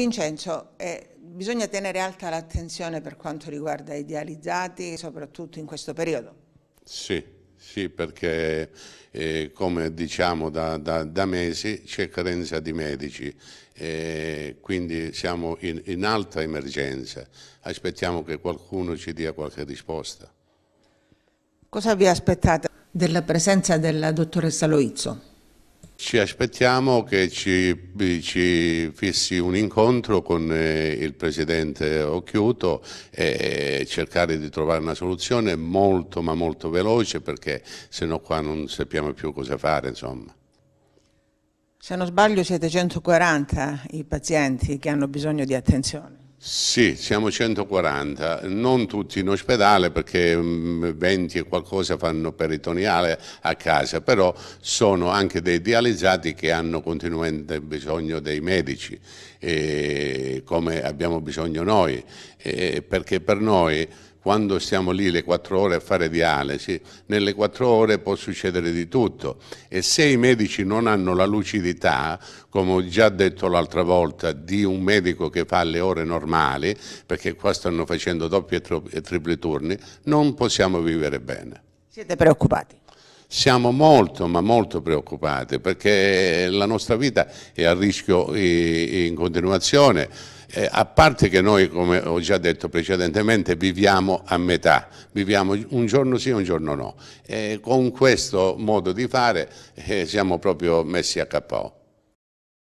Vincenzo, eh, bisogna tenere alta l'attenzione per quanto riguarda i dializzati, soprattutto in questo periodo. Sì, sì perché eh, come diciamo da, da, da mesi c'è carenza di medici, eh, quindi siamo in, in alta emergenza. Aspettiamo che qualcuno ci dia qualche risposta. Cosa vi aspettate della presenza della dottoressa Loizzo? Ci aspettiamo che ci, ci, fissi un incontro con eh, il presidente Occhiuto e cercare di trovare una soluzione molto ma molto veloce perché se no qua non sappiamo più cosa fare insomma. Se non sbaglio siete 140 i pazienti che hanno bisogno di attenzione. Sì, siamo 140, non tutti in ospedale perché 20 mm, e qualcosa fanno peritoniale a casa, però sono anche dei dializzati che hanno continuamente bisogno dei medici, eh, come abbiamo bisogno noi, eh, perché per noi quando stiamo lì le quattro ore a fare dialisi, nelle quattro ore può succedere di tutto e se i medici non hanno la lucidità, come ho già detto l'altra volta, di un medico che fa le ore normali, perché qua stanno facendo doppi e, tri e tripli turni, non possiamo vivere bene. Siete preoccupati? siamo molto ma molto preoccupati perché la nostra vita è a rischio eh, in continuazione, eh, a parte che noi, come ho già detto precedentemente, viviamo a metà, viviamo un giorno sì e un giorno no. Eh, con questo modo di fare eh, siamo proprio messi a capo.